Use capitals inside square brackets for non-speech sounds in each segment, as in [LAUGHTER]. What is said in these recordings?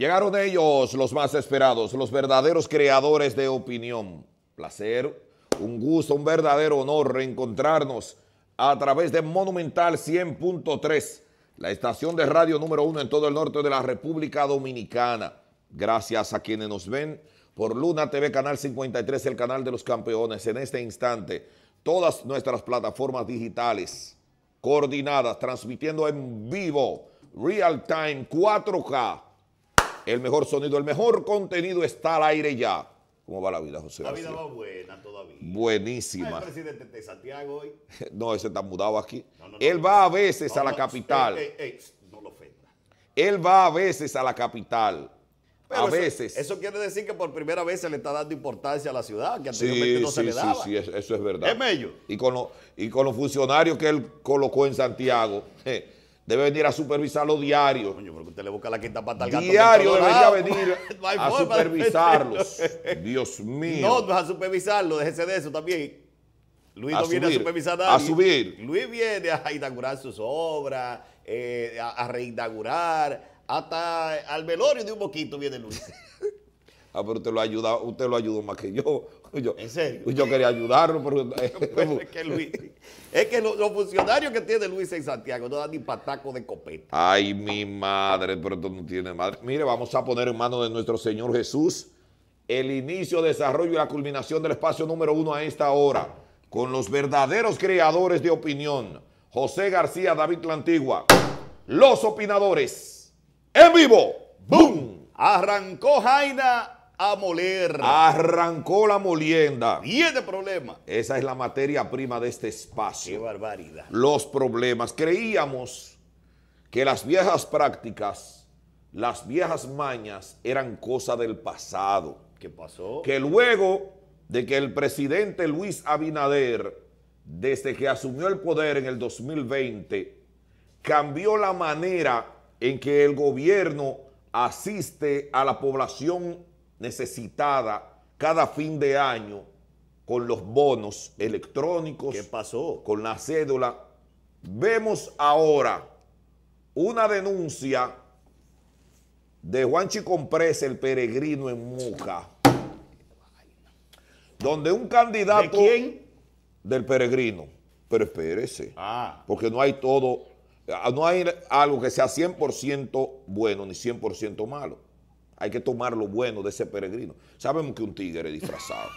Llegaron ellos los más esperados, los verdaderos creadores de opinión. Placer, un gusto, un verdadero honor reencontrarnos a través de Monumental 100.3, la estación de radio número uno en todo el norte de la República Dominicana. Gracias a quienes nos ven por Luna TV Canal 53, el canal de los campeones. En este instante, todas nuestras plataformas digitales coordinadas, transmitiendo en vivo, real time, 4K, el mejor sonido, el mejor contenido está al aire ya. ¿Cómo va la vida, José? La vida va buena todavía. Buenísima. Ah, ¿El presidente de Santiago hoy? [LAUGHS] no, ese está mudado aquí. Él va a veces a la capital. Eh, eh, eh, no lo ofenda. Él va a veces a la capital. a veces. Eso quiere decir que por primera vez se le está dando importancia a la ciudad, que anteriormente no se le daba. Sí, sí, eso es verdad. Es bello Y con, los funcionarios que él colocó en Santiago, [LAUGHS] debe venir a supervisarlo diario. Coño, porque usted le busca la quinta pata gato. Diario debería [LAUGHS] venir a supervisarlos. [LAUGHS] Dios mío. No, no a supervisarlo, déjese de eso también. Luis no viene a supervisar nada. A subir. Luis viene a inaugurar sus obras, eh, a, reinaugurar, hasta al velorio de un poquito viene Luis. [LAUGHS] ah, pero usted lo ayuda, usted lo ayudó más que yo. Yo, quería ayudarlo, pero... [LAUGHS] [LAUGHS] es que, Luis, es que los, funcionarios que tiene Luis en Santiago no dan ni pataco de copeta. Ay, mi madre, pero esto no tiene madre. Mire, vamos a poner en manos de nuestro Señor Jesús el inicio, desarrollo y la culminación del espacio número uno a esta hora, con los verdaderos creadores de opinión, José García, David La Antigua, los opinadores, en vivo, ¡boom! Arrancó Jaina a moler. Arrancó la molienda. Y de problema. Esa es la materia prima de este espacio. Qué barbaridad. Los problemas. Creíamos que las viejas prácticas, las viejas mañas eran cosa del pasado. ¿Qué pasó? Que luego de que el presidente Luis Abinader, desde que asumió el poder en el 2020, cambió la manera en que el gobierno asiste a la población necesitada cada fin de año con los bonos electrónicos. ¿Qué pasó? Con la cédula. Vemos ahora una denuncia de Juanchi Compresa, el peregrino en Muca, donde un candidato... Del peregrino. Pero espérese, ah. porque no hay todo, no hay algo que sea 100% bueno ni 100% malo hay que tomar lo bueno de ese peregrino. Sabemos que un tigre es disfrazado.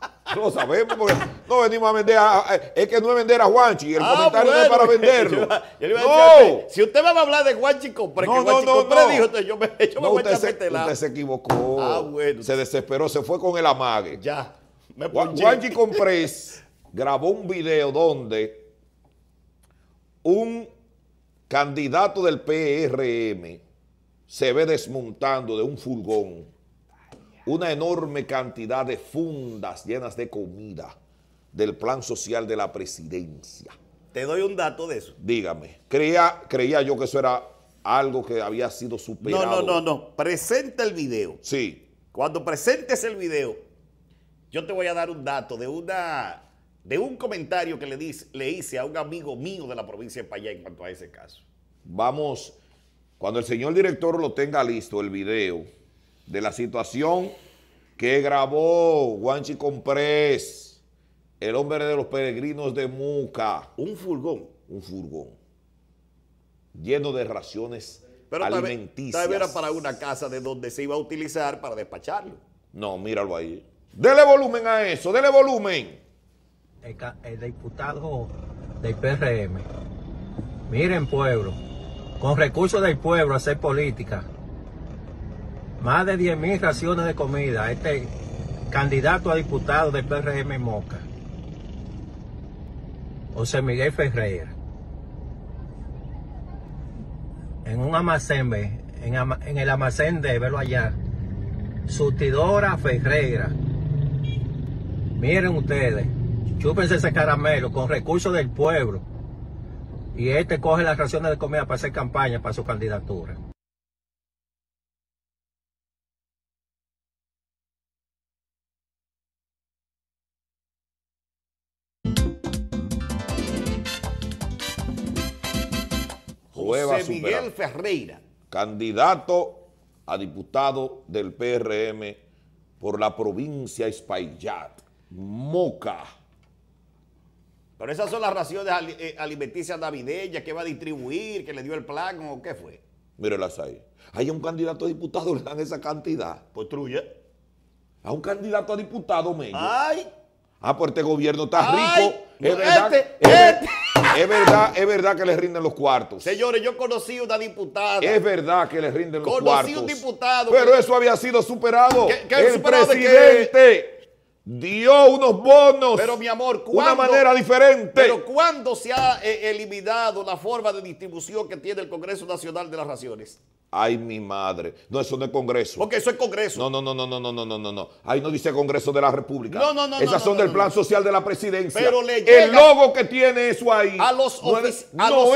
[LAUGHS] Lo sabemos porque no venimos a vender a, es que no es vender a Juanchi, el ah, comentario no es para venderlo. [LAUGHS] Yo, iba no. Decir, si usted me va a hablar de Juanchi Compré, no, que no, dijo, yo me, voy usted se, usted se equivocó. Ah, bueno. Se desesperó, se fue con el amague. Ya. Juanchi Comprés grabó un video donde un candidato del PRM se ve desmontando de un furgón una enorme cantidad de fundas llenas de comida del plan social de la presidencia. Te doy un dato de eso. Dígame, creía, creía yo que eso era algo que había sido superado. No, no, no, no. Presenta el video. Sí. Cuando presentes el video, yo te voy a dar un dato de una de un comentario que le, le hice a un amigo mío de la provincia de Payá en cuanto a ese caso. Vamos cuando el señor director lo tenga listo, el video de la situación que grabó Guanchi Comprés, el hombre de los peregrinos de Muca. Un furgón. Un furgón. Lleno de raciones alimenticias. era para una casa de donde se iba a utilizar para despacharlo. No, míralo ahí. Dele volumen a eso, dele volumen. El, el diputado del PRM. Miren, pueblo con recursos del pueblo hacer política. Más de 10 mil raciones de comida, este candidato a diputado del PRM Moca, José Miguel Ferreira, en un almacén, en, en el almacén de verlo allá, Sustidora Ferreira. Miren ustedes, chúpense ese caramelo con recursos del pueblo. Y este coge las raciones de comida para hacer campaña para su candidatura. José Miguel Ferreira. Candidato a diputado del PRM por la provincia Espaillat, Moca. Pero esas son las raciones eh, alimenticias navideñas que va a distribuir, que le dio el plan o qué fue. Mírelas ahí. Hay un candidato a diputado le dan esa cantidad. Pues truya. A un candidato a diputado, medio. ¡Ay! Ah, pues este gobierno está rico. Es verdad, este, es, este. es, verdad, es verdad que le rinden los cuartos. Señores, yo conocí una diputada. Es verdad que le rinden los cuartos. Conocí un diputado. Pero eso había sido superado. Que, que el superado presidente dio unos bonos. Pero mi amor, ¿cuándo? Una manera diferente. Pero ¿cuándo se ha eh, eliminado la forma de distribución que tiene el Congreso Nacional de las Naciones? Ay, mi madre. No, eso no es Congreso. Porque eso es Congreso. No, no, no, no, no, no, no, no, no. Ahí no dice Congreso de la República. No, no, no. Esas son del plan social de la presidencia. Pero le llega El logo que tiene eso ahí. A los no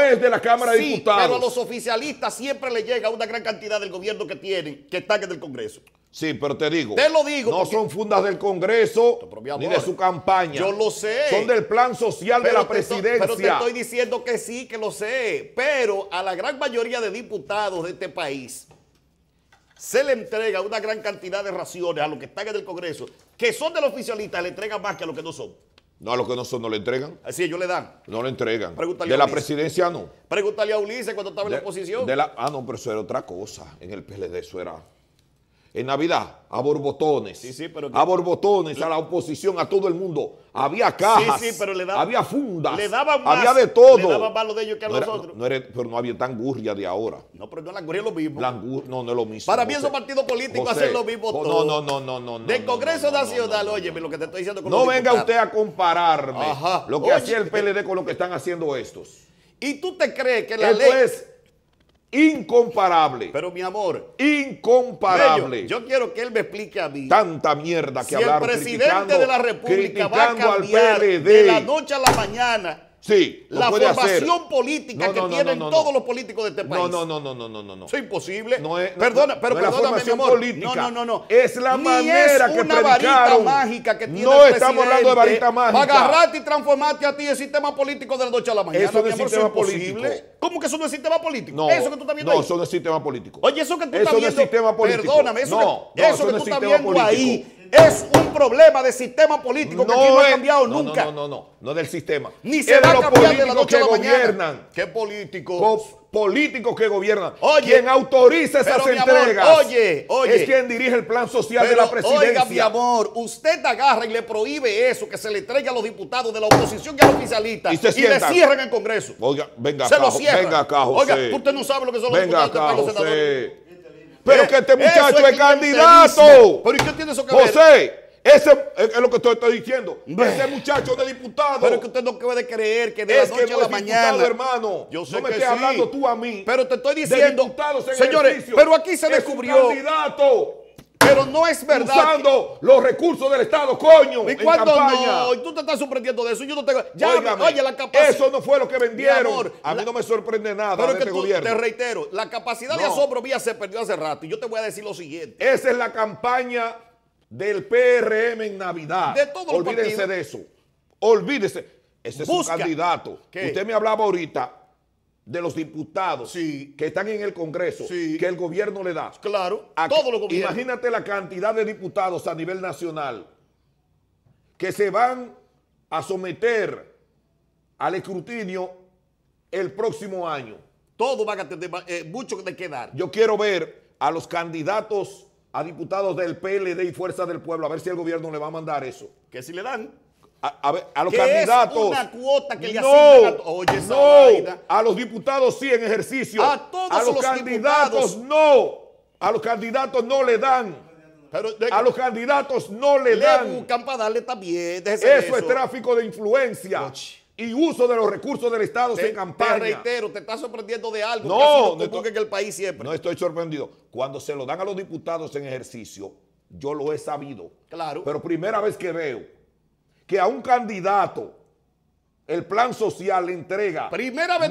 es, de la Cámara de Diputados. Pero a los oficialistas siempre le llega una gran cantidad del gobierno que tienen, que está en del Congreso. Sí, pero te digo. Te lo digo. No son fundas del Congreso ni de su campaña. Yo lo sé. Son del plan social de la presidencia. pero te estoy diciendo que sí, que lo sé. Pero a la gran mayoría de diputados de este país se le entrega una gran cantidad de raciones a los que están en el Congreso, que son de los oficialistas, le entregan más que a los que no son. No, a los que no son no le entregan. Así ellos le dan. No le entregan. de la presidencia no. Pregúntale a Ulises cuando estaba en la oposición. De la, ah, no, pero eso era otra cosa. En el PLD eso era en Navidad, a borbotones, sí, sí, pero a borbotones, a la oposición, a todo el mundo. Había cajas, sí, pero le daba, había fundas, le daban había de todo. Le daban más de ellos que a nosotros. pero no había tan gurria de ahora. No, pero no la gurria es lo mismo. La no, no es lo mismo. Para mí esos partidos políticos hacen lo mismo todo. No, no, no, no. no Del Congreso Nacional, óyeme lo que te estoy diciendo con No venga usted a compararme lo que hacía el PLD con lo que están haciendo estos. ¿Y tú te crees que la ley... Es, Incomparable. Pero mi amor. Incomparable. yo quiero que él me explique a mí. Tanta mierda que si El presidente de la República va a cambiar al de la noche a la mañana Sí, la formación política que tienen todos los políticos de este país. No, no, no, no, no, no, no. es imposible. No es, perdona, pero perdóname, la formación mi Política. No, no, no, Es la Ni es una varita mágica que tiene No el presidente estamos hablando de varita mágica. Para agarrarte y transformarte a ti el sistema político de la noche a la mañana. Eso no es sistema político. ¿Cómo que eso no es sistema político? No, eso que tú estás viendo no, ahí. eso no es sistema político. Oye, eso que tú estás viendo. Eso no es sistema político. Perdóname, eso que, eso que tú estás viendo ahí es un problema de sistema político que aquí no ha cambiado nunca. No, no, no, no, no del sistema. Ni se va a cambiar de la noche que gobiernan. ¿Qué políticos? políticos que gobiernan. Oye, quien autoriza esas entregas. oye, oye. Es quien dirige el plan social de la presidencia. Oiga, mi amor, usted agarra y le prohíbe eso, que se le entregue a los diputados de la oposición y a los oficialistas. Y, se le cierran el Congreso. Oiga, venga se acá. Lo cierran. Venga acá, José. Oiga, usted no sabe lo que son los venga diputados este acá, los José. Pero eh, que este muchacho es, candidato. Pero ¿y qué tiene eso que José, Ese es lo que estoy, estoy diciendo. Ese muchacho de diputado. Pero es que usted no puede creer que de la noche a la mañana. hermano. Yo sé no me que hablando tú a mí. Pero te estoy diciendo. señores, pero aquí se descubrió. candidato. Pero no es verdad. Usando los recursos del Estado, coño. ¿Y cuándo no? Y tú te estás sorprendiendo de eso. Yo no tengo. Ya, oye, la capacidad. Eso no fue lo que vendieron. a mí no me sorprende nada. Pero que este te reitero, la capacidad de asombro vía se perdió hace rato. Y yo te voy a decir lo siguiente. Esa es la campaña del PRM en Navidad. De todos Olvídense de eso. Olvídese. Ese es un candidato. Usted me hablaba ahorita de los diputados que están en el Congreso, que el gobierno le da. Claro, a, todo Imagínate la cantidad de diputados a nivel nacional que se van a someter al escrutinio el próximo año. Todo va a tener eh, mucho de quedar Yo quiero ver a los candidatos a diputados del PLD y Fuerza del Pueblo, a ver si el gobierno le va a mandar eso. Que si le dan. A, los ¿Qué candidatos. Es una cuota que le no, asignan a, Oye, no, a los diputados sí en ejercicio. A los, candidatos no. A los candidatos no le dan. a los candidatos no le, le dan. también. Eso, es tráfico de influencia. Y uso de los recursos del Estado en campaña. reitero, te estás sorprendiendo de algo. No, no estoy, el país siempre. No estoy sorprendido. Cuando se lo dan a los diputados en ejercicio, yo lo he sabido. Claro. Pero primera vez que veo que a un candidato el plan social le entrega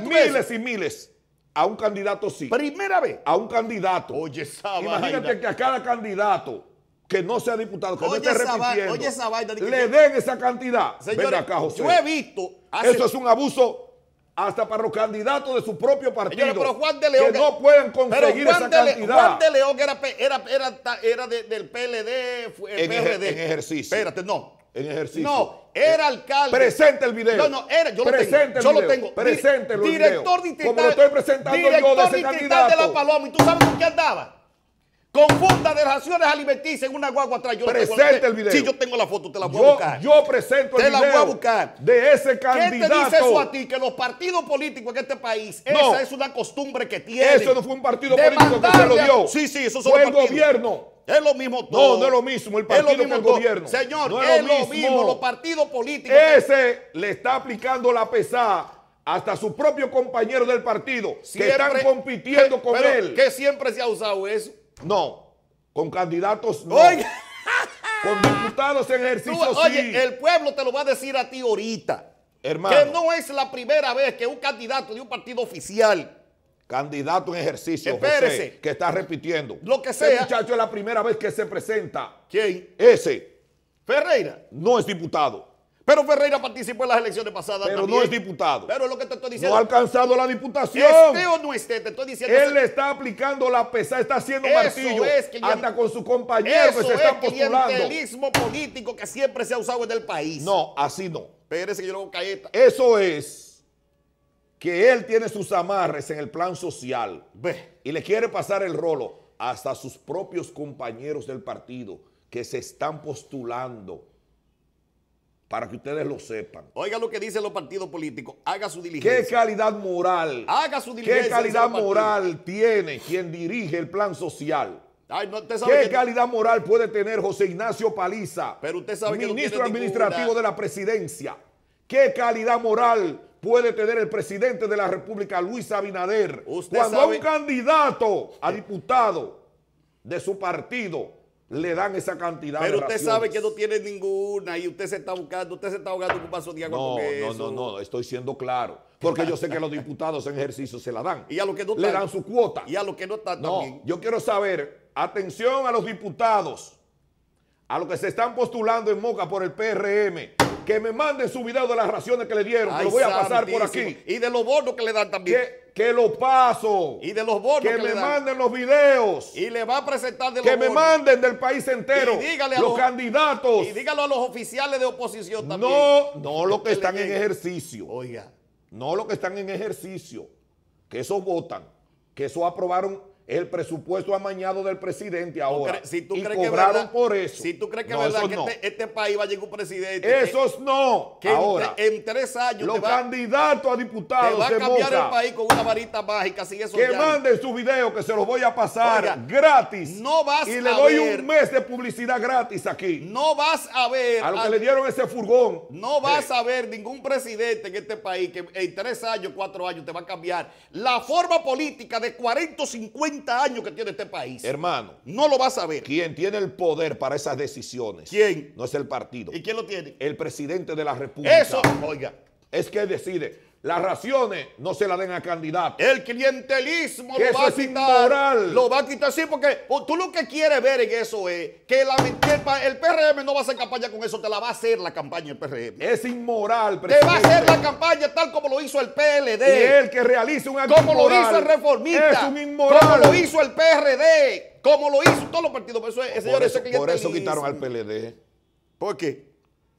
miles y miles. A un candidato sí. Primera vez. A un candidato. Oye, esa Imagínate que a cada candidato que no sea diputado, que no esté le den esa cantidad. Señores, yo he visto... Eso es un abuso hasta para los candidatos de su propio partido. pero Juan de León... Que no pueden conseguir esa cantidad. Juan de León era, era, del PLD, el PRD. ejercicio. Espérate, no en ejercicio. No, era eh, alcalde. Presente el video. No, no, era, yo Presente lo tengo. Yo lo tengo. Presente el video. Director distrital. Como lo estoy presentando yo de ese distrital de la Paloma. ¿Y tú sabes por qué andaba? Con funda de raciones alimenticias en una guagua atrás. Yo presente el video. Sí, yo tengo la foto, te la voy a buscar. Yo presento el video. Te la voy a buscar. De ese candidato. ¿Qué te dice eso a ti? Que los partidos políticos en este país, esa es una costumbre que tienen. Eso no fue un partido político que se lo dio. Sí, sí, eso fue el gobierno es lo mismo todo. No, no es lo mismo el partido es el gobierno. Señor, es, lo, mismo. los partidos políticos. Ese le está aplicando la pesada hasta su propio compañero del partido que están compitiendo con él. ¿Qué siempre se ha usado eso? No, con candidatos no. [LAUGHS] Con diputados en ejercicio Oye, el pueblo te lo va a decir a ti ahorita. Hermano. Que no es la primera vez que un candidato de un partido oficial candidato en ejercicio, que está repitiendo. Lo que sea. Ese muchacho es la primera vez que se presenta. ¿Quién? Ese. Ferreira. No es diputado. Pero Ferreira participó en las elecciones pasadas Pero no es diputado. Pero lo que te estoy diciendo. No ha alcanzado la diputación. Este o no esté, te estoy diciendo. Él le está aplicando la pesa, está haciendo martillo. Es hasta con su compañero se es están postulando. el político que siempre se ha usado en el país. No, así no. Pérez que yo luego caeta. Eso es que él tiene sus amarres en el plan social Ve. y le quiere pasar el rolo hasta sus propios compañeros del partido que se están postulando para que ustedes lo sepan. Oiga lo que dicen los partidos políticos, haga su diligencia. ¿Qué calidad moral? Haga su diligencia. ¿Qué calidad moral tiene quien dirige el plan social? ¿Qué calidad moral puede tener José Ignacio Paliza, ministro administrativo de la presidencia? ¿Qué calidad moral puede tener el presidente de la República, Luis Abinader, cuando a un candidato a diputado de su partido le dan esa cantidad Pero usted sabe que no tiene ninguna y usted se está buscando, usted se está ahogando con un vaso no, eso. No, no, no, estoy siendo claro. Porque yo sé que los diputados en ejercicio se la dan. [LAUGHS] Y a los que no Le dan su cuota. Y a los que no están también. Yo quiero saber, atención a los diputados, a los que se están postulando en Moca por el PRM que me manden su video de las raciones que le dieron. lo voy a pasar por aquí. Y de los bonos que le dan también. Que, lo paso. Y de los bonos que, me manden los videos. Y le va a presentar de los Que me manden del país entero. dígale a los, candidatos. Y dígalo a los oficiales de oposición también. No, no los que, están en ejercicio. Oiga. No lo que están en ejercicio. Que esos votan. Que eso aprobaron el presupuesto amañado del presidente ahora. Si tú crees que por eso. Si tú crees que verdad que este, este, país va a llegar un presidente. Esos no. Que ahora, en, tres años. Los candidatos a diputados. Te va a cambiar el país con una varita mágica. que manden su video que se los voy a pasar gratis. y le doy un mes de publicidad gratis aquí. No vas a ver. A lo que le dieron ese furgón. No vas a ver ningún presidente en este país que en tres años, cuatro años te va a cambiar la forma política de 40 50 años que tiene este país. Hermano. No lo vas a saber. ¿Quién tiene el poder para esas decisiones. ¿Quién? No es el partido. ¿Y quién lo tiene? El presidente de la República. Eso, oiga. Es que decide. Las raciones no se las den a candidato. El clientelismo lo va a quitar. Inmoral. Lo va a quitar, sí, porque oh, tú lo que quieres ver en eso es que, la, el, PRM no va a hacer campaña con eso, te la va a hacer la campaña el PRM. Es inmoral, presidente. Te va a hacer la campaña tal como lo hizo el PLD. Y el que realice un acto Como lo hizo el reformista. Es un inmoral. Como lo hizo el PRD. Como lo hizo todos los partidos. por eso quitaron al PLD. ¿Por qué?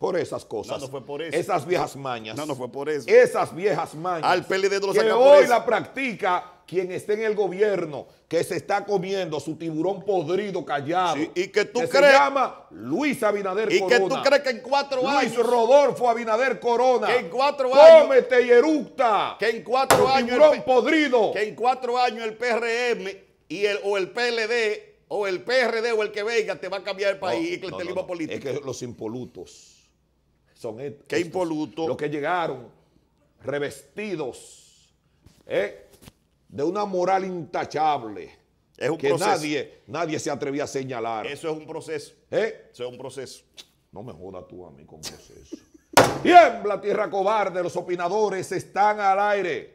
por esas cosas. No, fue por eso. Esas viejas mañas. No, fue por eso. Esas viejas mañas. Al PLD los lo Que hoy la practica quien esté en el gobierno, que se está comiendo su tiburón podrido callado. y que tú que crees. Se llama Luis Abinader y Corona. Y que tú crees que en cuatro años. Luis Rodolfo Abinader Corona. Que en cuatro años. Cómete y eructa. Que en cuatro años. Tiburón podrido. Que en cuatro años el PRM y el, o el PLD o el PRD o el que venga te va a cambiar el país político. Es que los impolutos son estos. Los que llegaron revestidos eh, de una moral intachable. que nadie, nadie se atrevía a señalar. Eso es un proceso. Eh. Eso es un proceso. No me jodas tú a mí con proceso. [LAUGHS] Tiembla, tierra cobarde, los opinadores están al aire.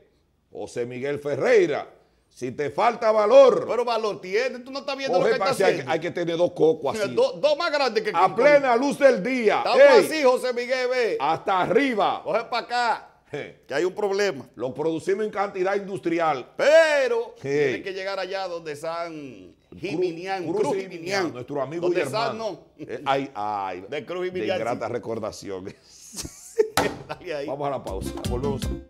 José Miguel Ferreira si te falta valor. Pero valor tiene, tú no estás viendo lo que está haciendo. Hay, que tener dos cocos así. Dos más grandes que A plena luz del día. Estamos así, José Miguel, Hasta arriba. Coge para acá. Que hay un problema. Lo producimos en cantidad industrial. Pero tiene que llegar allá donde San Jiminean Cruz, Cruz nuestro amigo donde y hermano. San no. Eh, ay, ay. De Cruz De ingratas recordaciones. [LAUGHS] Vamos a la pausa. Volvemos.